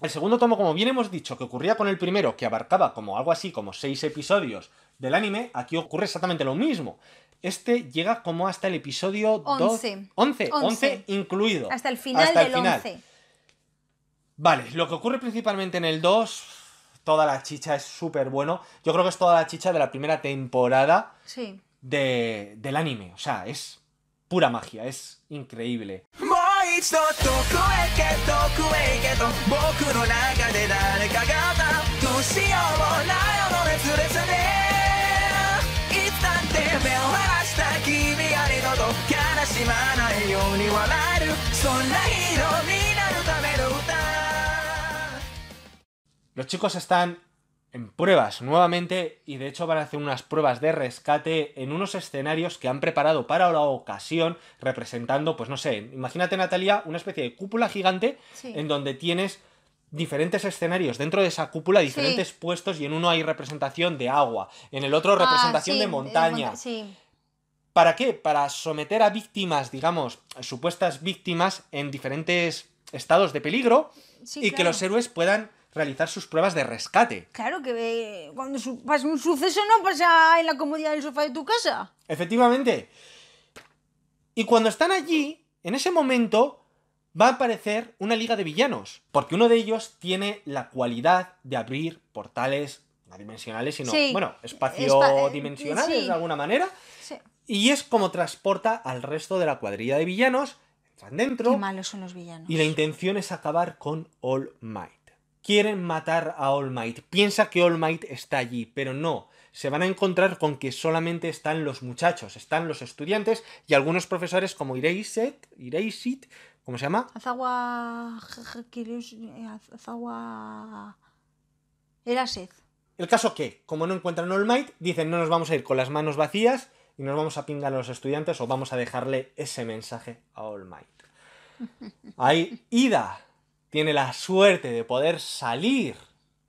El segundo tomo, como bien hemos dicho, que ocurría con el primero, que abarcaba como algo así como seis episodios del anime, aquí ocurre exactamente lo mismo. Este llega como hasta el episodio 11. 11, 11 incluido. Hasta el final del 11. Vale, lo que ocurre principalmente en el 2, toda la chicha es súper bueno. Yo creo que es toda la chicha de la primera temporada del anime. O sea, es pura magia, es increíble. 一度遠くへ行けどこへ行けと僕の中で誰かがどうしようもないの熱烈でいつだって目を離した君が二度と悲しまないように笑えるそんなヒーみになるための歌 Los chicos están en pruebas nuevamente y de hecho van a hacer unas pruebas de rescate en unos escenarios que han preparado para la ocasión representando, pues no sé, imagínate Natalia, una especie de cúpula gigante en donde tienes diferentes escenarios dentro de esa cúpula, diferentes puestos y en uno hay representación de agua, en el otro ah, representación de montaña. ¿Para qué? Para someter a víctimas, digamos, supuestas víctimas en diferentes estados de peligro y que los héroes puedan realizar sus pruebas de rescate. Claro que cuando pasa un suceso no pasa en la comodidad del sofá de tu casa. Efectivamente. Y cuando están allí, en ese momento, va a aparecer una liga de villanos, porque uno de ellos tiene la cualidad de abrir portales no dimensionales, sino, bueno, espacio eh, dimensionales de alguna manera. Y es como transporta al resto de la cuadrilla de villanos, entran dentro. Qué malos son los villanos. Y la intención es acabar con All Might quieren matar a All Might. Piensa que All Might está allí, pero no. Se van a encontrar con que solamente están los muchachos, están los estudiantes y algunos profesores como Ireiset, ¿cómo se llama? Azawa... Eh, Azawa... Seth. El caso que, como no encuentran All Might, dicen no nos vamos a ir con las manos vacías y nos vamos a pingar a los estudiantes o vamos a dejarle ese mensaje a All Might. Hay ida tiene la suerte de poder salir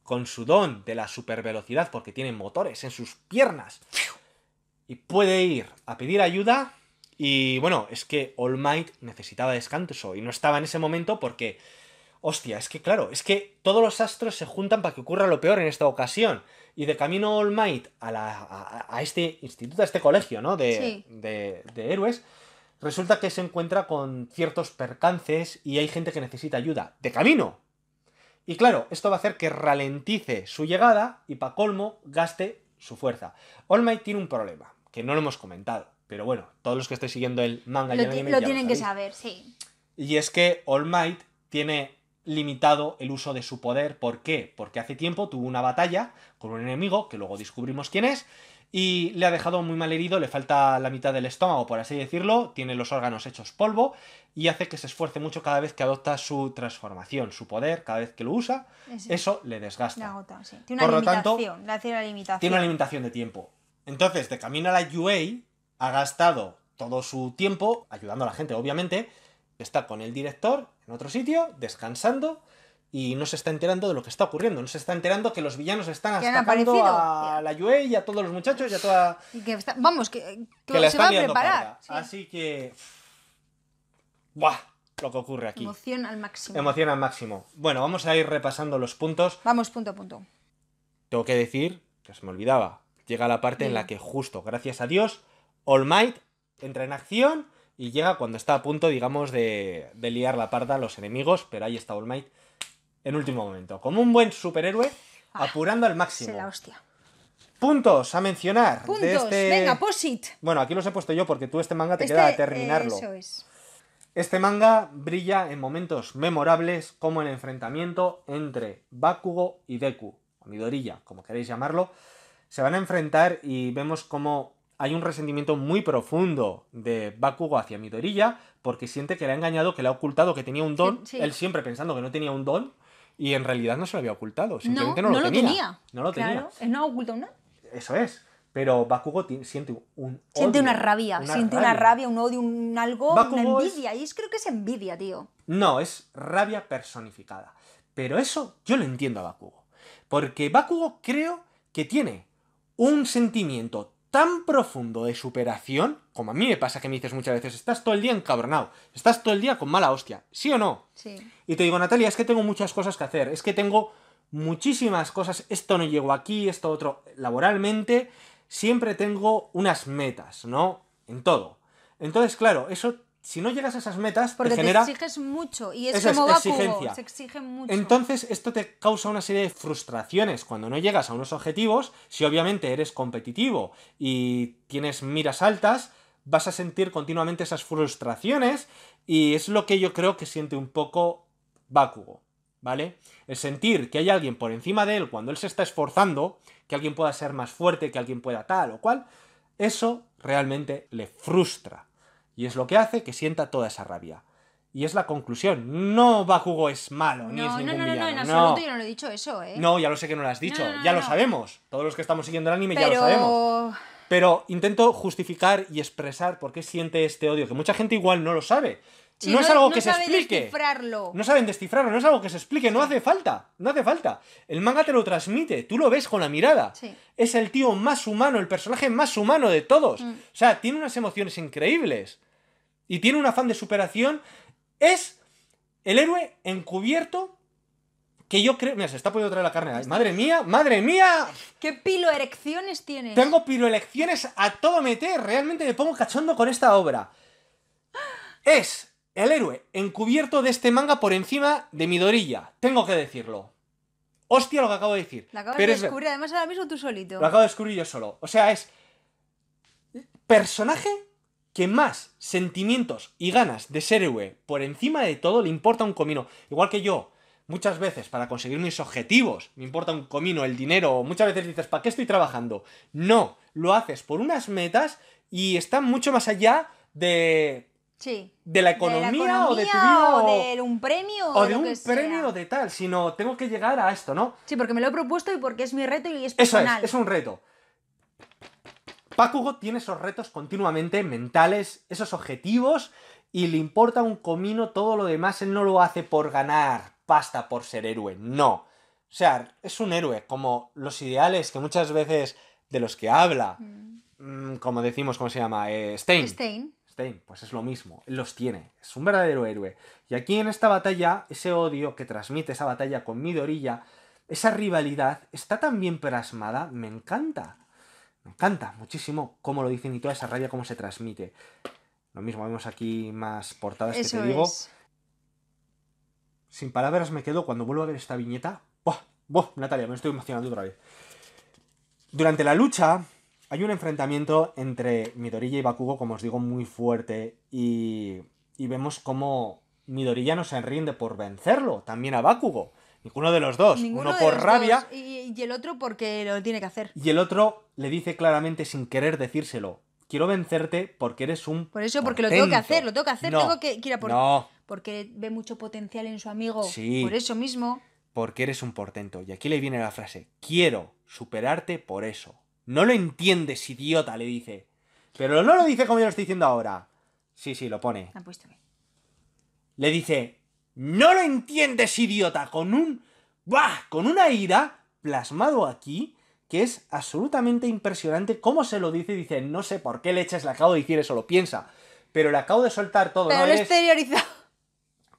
con su don de la supervelocidad porque tiene motores en sus piernas. Y puede ir a pedir ayuda. Y bueno, es que All Might necesitaba descanso y no estaba en ese momento porque... Hostia, es que claro, es que todos los astros se juntan para que ocurra lo peor en esta ocasión. Y de camino All Might a, la, este instituto, a este colegio, ¿no? De, de, de héroes, resulta que se encuentra con ciertos percances y hay gente que necesita ayuda. ¡De camino! Y claro, esto va a hacer que ralentice su llegada y, para colmo, gaste su fuerza. All Might tiene un problema, que no lo hemos comentado, pero bueno, todos los que estén siguiendo el manga y lo tienen que saber, sí. Y es que All Might tiene limitado el uso de su poder. ¿Por qué? Porque hace tiempo tuvo una batalla con un enemigo, que luego descubrimos quién es, y le ha dejado muy mal herido, le falta la mitad del estómago, por así decirlo, tiene los órganos hechos polvo y hace que se esfuerce mucho cada vez que adopta su transformación, su poder, cada vez que lo usa, eso le desgasta. sí. Tiene una por lo tanto, tiene, una limitación. tiene una limitación de tiempo. Entonces, de camino a la UA, ha gastado todo su tiempo ayudando a la gente, obviamente, está con el director en otro sitio, descansando, y no se está enterando de lo que está ocurriendo. No se está enterando que los villanos están atacando a la Yue y a todos los muchachos y a toda... que Vamos, que, se va a preparar. Así que... ¡Buah! Lo que ocurre aquí. Emoción al máximo. Emoción al máximo. Bueno, vamos a ir repasando los puntos. Vamos punto a punto. Tengo que decir, que se me olvidaba, llega la parte en la que justo, gracias a Dios, All Might entra en acción y llega cuando está a punto, digamos, de, de liar la parda a los enemigos, pero ahí está All Might en último momento. Como un buen superhéroe, ah, apurando al máximo. Puntos a mencionar. Puntos. De este... Venga, posit. Bueno, aquí los he puesto yo porque tú este manga te este, queda a terminarlo. Este manga brilla en momentos memorables como el enfrentamiento entre Bakugo y Deku, o Midorilla, como queréis llamarlo. Se van a enfrentar y vemos como hay un resentimiento muy profundo de Bakugo hacia Midorilla porque siente que le ha engañado, que le ha ocultado que tenía un don. Él siempre pensando que no tenía un don. Y en realidad no se lo había ocultado, simplemente no, no, lo, no tenía. lo, tenía. No lo claro, tenía. no ha ocultado nada. Eso es. Pero Bakugo siente un odio, Siente una rabia, siente una rabia, un odio, un algo, una envidia. Y es, creo que es envidia, tío. No, es rabia personificada. Pero eso yo lo entiendo a Bakugo. Porque Bakugo creo que tiene un sentimiento tan profundo de superación, como a mí me pasa que me dices muchas veces, estás todo el día encabronado, estás todo el día con mala hostia, ¿sí o no? Sí. Y te digo, Natalia, es que tengo muchas cosas que hacer, es que tengo muchísimas cosas, esto no llego aquí, esto otro, laboralmente, siempre tengo unas metas, ¿no? En todo. Entonces, claro, eso si no llegas a esas metas, Porque te, exiges mucho y es como se exige mucho. Entonces, esto te causa una serie de frustraciones cuando no llegas a unos objetivos. Si obviamente eres competitivo y tienes miras altas, vas a sentir continuamente esas frustraciones y es lo que yo creo que siente un poco vacuo, ¿vale? El sentir que hay alguien por encima de él cuando él se está esforzando, que alguien pueda ser más fuerte, que alguien pueda tal o cual, eso realmente le frustra. Y es lo que hace que sienta toda esa rabia. Y es la conclusión. No Bakugo es malo, no, ni no, no, No, en absoluto yo no lo he dicho eso, ¿eh? No, ya lo sé que no lo has dicho. ya lo sabemos. Todos los que estamos siguiendo el anime ya lo sabemos. Pero intento justificar y expresar por qué siente este odio, que mucha gente igual no lo sabe. no, es algo que se explique. No saben descifrarlo, no es algo que se explique, no hace falta, no hace falta. El manga te lo transmite, tú lo ves con la mirada. Es el tío más humano, el personaje más humano de todos. Mm. O sea, tiene unas emociones increíbles y tiene un afán de superación, es el héroe encubierto que yo creo. Mira, se está poniendo traer la carne. madre mía, madre mía. ¿Qué piloerecciones tienes? Tengo piloerecciones a todo meter. Realmente me pongo cachondo con esta obra. Es el héroe encubierto de este manga por encima de mi dorilla. Tengo que decirlo. Hostia lo que acabo de decir. Lo acabas de descubrir, además ahora mismo tú solito. Lo acabo de descubrir yo solo. O sea, es. Personaje que más sentimientos y ganas de ser héroe por encima de todo le importa un comino. Igual que yo, muchas veces para conseguir mis objetivos me importa un comino el dinero, muchas veces dices, ¿para qué estoy trabajando? No, lo haces por unas metas y está mucho más allá de Sí. De la, economía, o de tu vida. O, de un premio. O, de un premio de tal, sino tengo que llegar a esto, ¿no? Sí, porque me lo he propuesto y porque es mi reto y es personal. Eso es, es un reto. Pakugo tiene esos retos continuamente mentales, esos objetivos, y le importa un comino todo lo demás. Él no lo hace por ganar pasta, por ser héroe, no. O sea, es un héroe, como los ideales que muchas veces de los que habla, mm. Mm, como decimos, ¿cómo se llama? Eh, Stein. pues es lo mismo, los tiene, es un verdadero héroe. Y aquí en esta batalla, ese odio que transmite esa batalla con Midorilla, esa rivalidad está tan bien plasmada, me encanta. Me encanta muchísimo cómo lo dicen y toda esa rabia, cómo se transmite. Lo mismo, vemos aquí más portadas que te digo. Sin palabras me quedo cuando vuelvo a ver esta viñeta. ¡Buah! ¡Buah! Natalia, me estoy emocionando otra vez. Durante la lucha hay un enfrentamiento entre Midorilla y Bakugo, como os digo, muy fuerte. Y, vemos cómo Midorilla no se rinde por vencerlo, también a Bakugo. Ninguno de los dos. Uno por rabia. Y, el otro porque lo tiene que hacer. Y el otro le dice claramente sin querer decírselo. Quiero vencerte porque eres un. Por eso, porque lo tengo que hacer, lo tengo que hacer, no, que. Porque ve mucho potencial en su amigo. Sí. Por eso mismo. Porque eres un portento. Y aquí le viene la frase: Quiero superarte por eso. No lo entiendes, idiota, le dice. Pero no lo dice como yo lo estoy diciendo ahora. Sí, sí, lo pone. Ah, pues le dice, no lo entiendes, idiota, con un... ¡Bah! Con una ira plasmado aquí que es absolutamente impresionante cómo se lo dice. y Dice, no sé por qué le echas le acabo de decir eso, lo piensa. Pero le acabo de soltar todo. ¿no? lo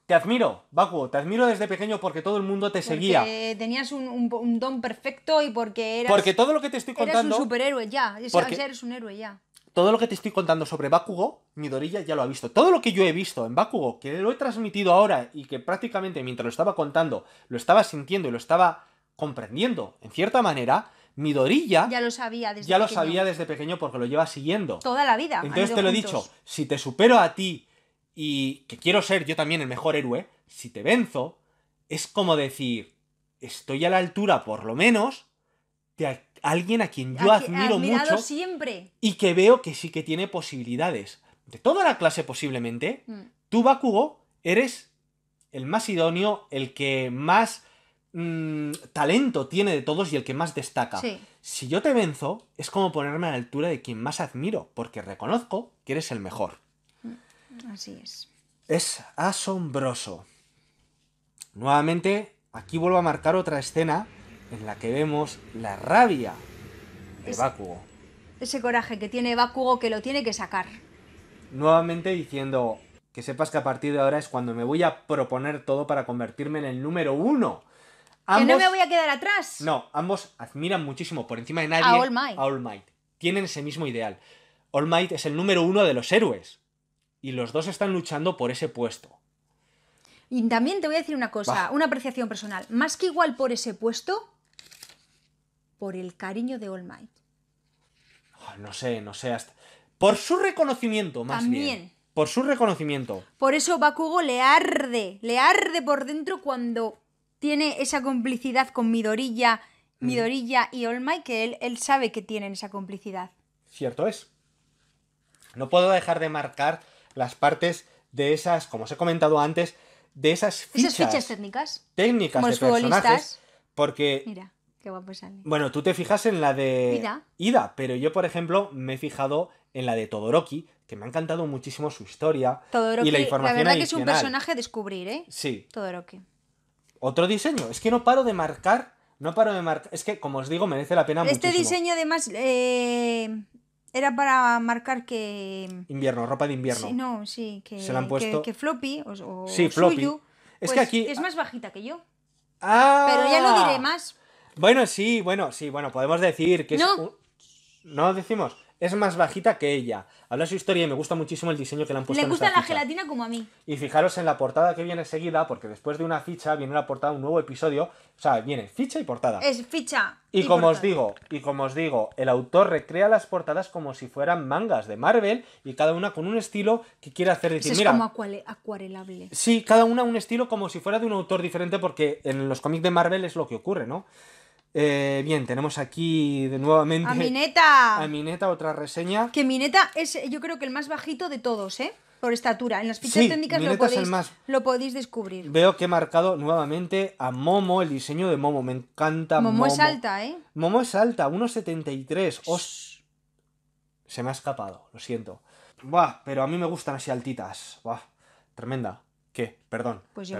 Te admiro, Vacuo, te admiro desde pequeño porque todo el mundo te porque seguía. Tenías un, don perfecto y porque eras. Porque todo lo que te estoy contando. Eres un superhéroe ya, ya eres un héroe ya todo lo que te estoy contando sobre Bakugo, Midoriya ya lo ha visto. Todo lo que yo he visto en Bakugo, que lo he transmitido ahora y que prácticamente mientras lo estaba contando, lo estaba sintiendo y lo estaba comprendiendo, en cierta manera, Midoriya... ya lo sabía desde, ya Lo sabía desde pequeño porque lo lleva siguiendo. Toda la vida. Entonces te lo he dicho, si te supero a ti y que quiero ser yo también el mejor héroe, si te venzo, es como decir, estoy a la altura por lo menos te alguien a quien yo admiro mucho siempre. y que veo que sí que tiene posibilidades. De toda la clase posiblemente, mm. tú Bakugo eres el más idóneo, el que más mm, talento tiene de todos y el que más destaca. Si yo te venzo, es como ponerme a la altura de quien más admiro, porque reconozco que eres el mejor. Mm, así es. Es asombroso. Nuevamente, aquí vuelvo a marcar otra escena en la que vemos la rabia de Ese coraje que tiene Bakugo que lo tiene que sacar. Nuevamente diciendo que sepas que a partir de ahora es cuando me voy a proponer todo para convertirme en el número uno. que no me voy a quedar atrás. No, ambos admiran muchísimo por encima de nadie a All Might. Tienen ese mismo ideal. All Might es el número uno de los héroes. Y los dos están luchando por ese puesto. Y también te voy a decir una cosa, una apreciación personal. Más que igual por ese puesto, por el cariño de All Might. Ah, no sé, no sé, hasta... Por su reconocimiento, más También. bien. Por su reconocimiento. Por eso Bakugo le arde, le arde por dentro cuando tiene esa complicidad con Midorilla, mm. Midorilla y All Might, que él, sabe que tienen esa complicidad. Cierto es. No puedo dejar de marcar las partes de esas, como os he comentado antes, de esas fichas, ¿Esas fichas técnicas, técnicas de los personajes, porque Mira. Bueno, tú te fijas en la de Ida. pero yo, por ejemplo, me he fijado en la de Todoroki, que me ha encantado muchísimo su historia y la información La verdad que es un personaje a descubrir, ¿eh? Sí. Todoroki. Otro diseño. Es que no paro de marcar. No paro de marcar. Es que, como os digo, merece la pena este diseño, además, eh, era para marcar que. Invierno, ropa de invierno. Sí, no, sí. Que, Se la han puesto. Que, Floppy o, o, es que pues aquí. Es más bajita que yo. Ah. Pero ya lo diré más. Bueno, sí, bueno, sí, bueno, podemos decir que no. es. No decimos. Es más bajita que ella. Habla su historia y me gusta muchísimo el diseño que le han puesto. Le gusta la gelatina como a mí. Y fijaros en la portada que viene seguida, porque después de una ficha viene la portada, un nuevo episodio. O sea, viene ficha y portada. Es ficha. Y, como os digo, y como os digo, el autor recrea las portadas como si fueran mangas de Marvel y cada una con un estilo que quiere hacer decir. es como acuarelable. Sí, cada una un estilo como si fuera de un autor diferente, porque en los cómics de Marvel es lo que ocurre, ¿no? Eh, bien, tenemos aquí de nuevamente. ¡A Mineta! otra reseña. Que Mineta es, yo creo que el más bajito de todos, ¿eh? Por estatura. En las fichas técnicas lo podéis, más... lo podéis descubrir. Veo que he marcado nuevamente a Momo, el diseño de Momo. Me encanta Momo. Momo es alta, ¿eh? Momo es alta, 1,73. Os... Se me ha escapado, lo siento. Buah, pero a mí me gustan así altitas. Buah, tremenda. ¿Qué? Perdón. Pues yo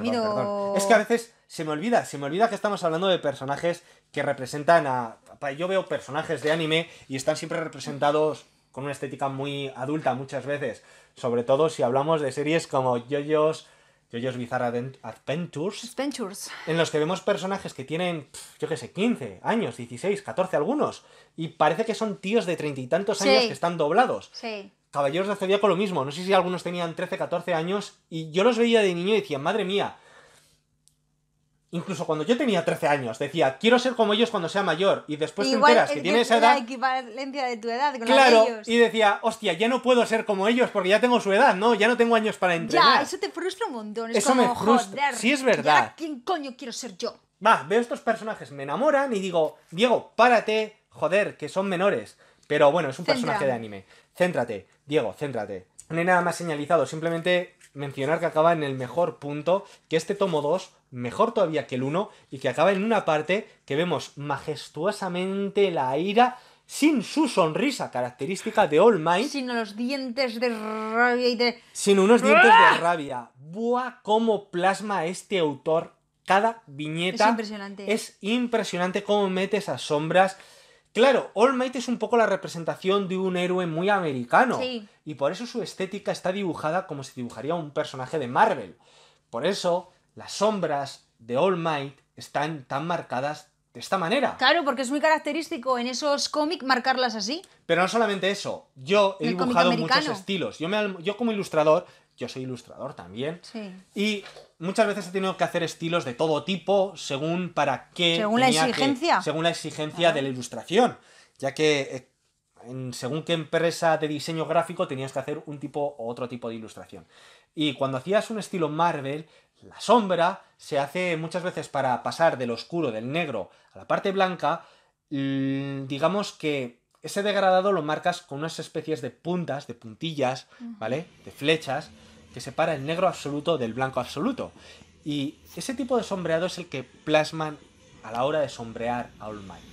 Es que a veces se me olvida, se me olvida que estamos hablando de personajes que representan a... Yo veo personajes de anime y están siempre representados con una estética muy adulta muchas veces. Sobre todo si hablamos de series como yoyos JoJo's Bizarre Adventures. Adventures. En los que vemos personajes que tienen, yo qué sé, 15 años, 16, 14 algunos. Y parece que son tíos de treinta y tantos años que están doblados. Sí. Caballeros de con lo mismo. No sé si algunos tenían 13, 14 años y yo los veía de niño y decía, madre mía. Incluso cuando yo tenía 13 años, decía, quiero ser como ellos cuando sea mayor. Y después te enteras que, tienes esa edad. La equivalencia de tu edad, Claro, y decía, hostia, ya no puedo ser como ellos porque ya tengo su edad, ¿no? Ya no tengo años para entrenar. Ya, eso te frustra un montón. eso me sí, es verdad. ¿Quién coño quiero ser yo? Va, veo estos personajes, me enamoran y digo, Diego, párate, joder, que son menores. Pero bueno, es un personaje de anime. Céntrate, Diego, céntrate. No hay nada más señalizado, simplemente mencionar que acaba en el mejor punto, que este tomo 2, mejor todavía que el 1, y que acaba en una parte que vemos majestuosamente la ira sin su sonrisa característica de All Might. Sin los dientes de rabia y de... Sin unos dientes de ¡Ah! rabia. Buah, cómo plasma este autor cada viñeta. Es impresionante. Es impresionante cómo mete esas sombras Claro, All Might es un poco la representación de un héroe muy americano. Y por eso su estética está dibujada como si dibujaría un personaje de Marvel. Por eso las sombras de All Might están tan marcadas de esta manera. Claro, porque es muy característico en esos cómics marcarlas así. Pero no solamente eso, yo he dibujado muchos estilos. Yo, yo como ilustrador yo soy ilustrador también. Sí. Y muchas veces he tenido que hacer estilos de todo tipo, según para qué. Según la exigencia. según la exigencia de la ilustración. Ya que eh, según qué empresa de diseño gráfico tenías que hacer un tipo u otro tipo de ilustración. Y cuando hacías un estilo Marvel, la sombra se hace muchas veces para pasar del oscuro, del negro, a la parte blanca. Digamos que ese degradado lo marcas con unas especies de puntas, de puntillas, ¿vale? De flechas que separa el negro absoluto del blanco absoluto. Y ese tipo de sombreado es el que plasman a la hora de sombrear a All Might.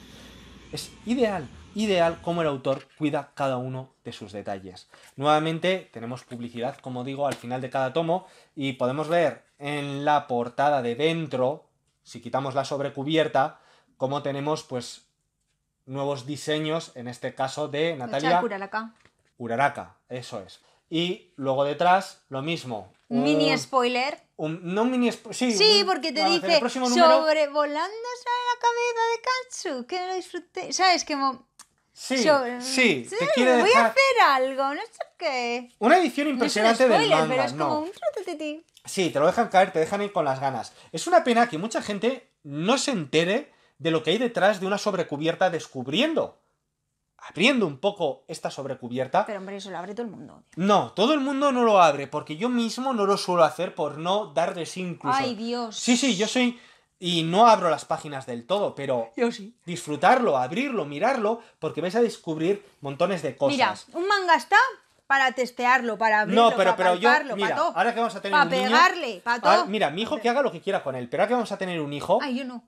Es ideal, ideal cómo el autor cuida cada uno de sus detalles. Nuevamente tenemos publicidad, como digo, al final de cada tomo y podemos ver en la portada de dentro, si quitamos la sobrecubierta, cómo tenemos pues nuevos diseños, en este caso de Natalia Uraraka. Uraraka, eso es. Y luego detrás, lo mismo. Mini spoiler. no un mini spoiler. Sí, porque te dice sobrevolándose la cabeza de Katsu, que lo disfruté. ¿Sabes? Que Sí, sí, te quiere dejar... Voy a hacer algo, no sé qué. Una edición impresionante de manga, no. Sí, te lo dejan caer, te dejan ir con las ganas. Es una pena que mucha gente no se entere de lo que hay detrás de una sobrecubierta descubriendo abriendo un poco esta sobrecubierta. Pero hombre, eso lo abre todo el mundo. No, todo el mundo no lo abre, porque yo mismo no lo suelo hacer por no darles incluso. ¡Ay, Dios! Sí, sí, yo soy. Y no abro las páginas del todo, pero yo sí. disfrutarlo, abrirlo, mirarlo, porque vais a descubrir montones de cosas. Mira, un manga está para testearlo, para abrirlo, no, pero, para pero yo, mira, para Ahora que vamos a tener un pegarle, para todo. mira, mi hijo que haga lo que quiera con él, pero ahora que vamos a tener un hijo... Ay, yo no.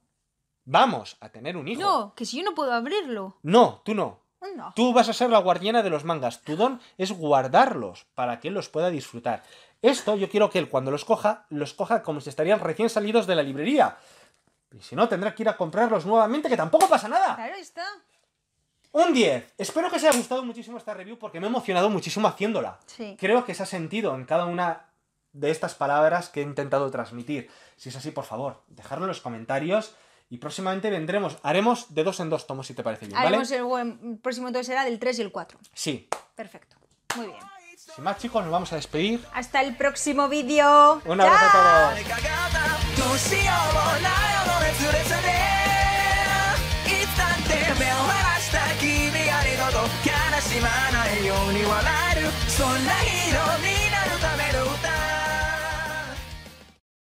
Vamos a tener un hijo. No, que si yo no puedo abrirlo. No, tú no. Tú vas a ser la guardiana de los mangas. Tu don es guardarlos para que él los pueda disfrutar. Esto yo quiero que él cuando los coja, los coja como si estarían recién salidos de la librería. Y si no, tendrá que ir a comprarlos nuevamente, que tampoco pasa nada. Claro está. Un 10. Espero que os haya gustado muchísimo esta review porque me he emocionado muchísimo haciéndola. Creo que se ha sentido en cada una de estas palabras que he intentado transmitir. Si es así, por favor, dejadlo en los comentarios y próximamente vendremos, haremos de dos en dos tomos, si te parece bien. ¿vale? el, próximo entonces será del 3 y el 4. Sí. Perfecto. Muy bien. Sin más chicos, nos vamos a despedir. Hasta el próximo vídeo. Un abrazo a todos.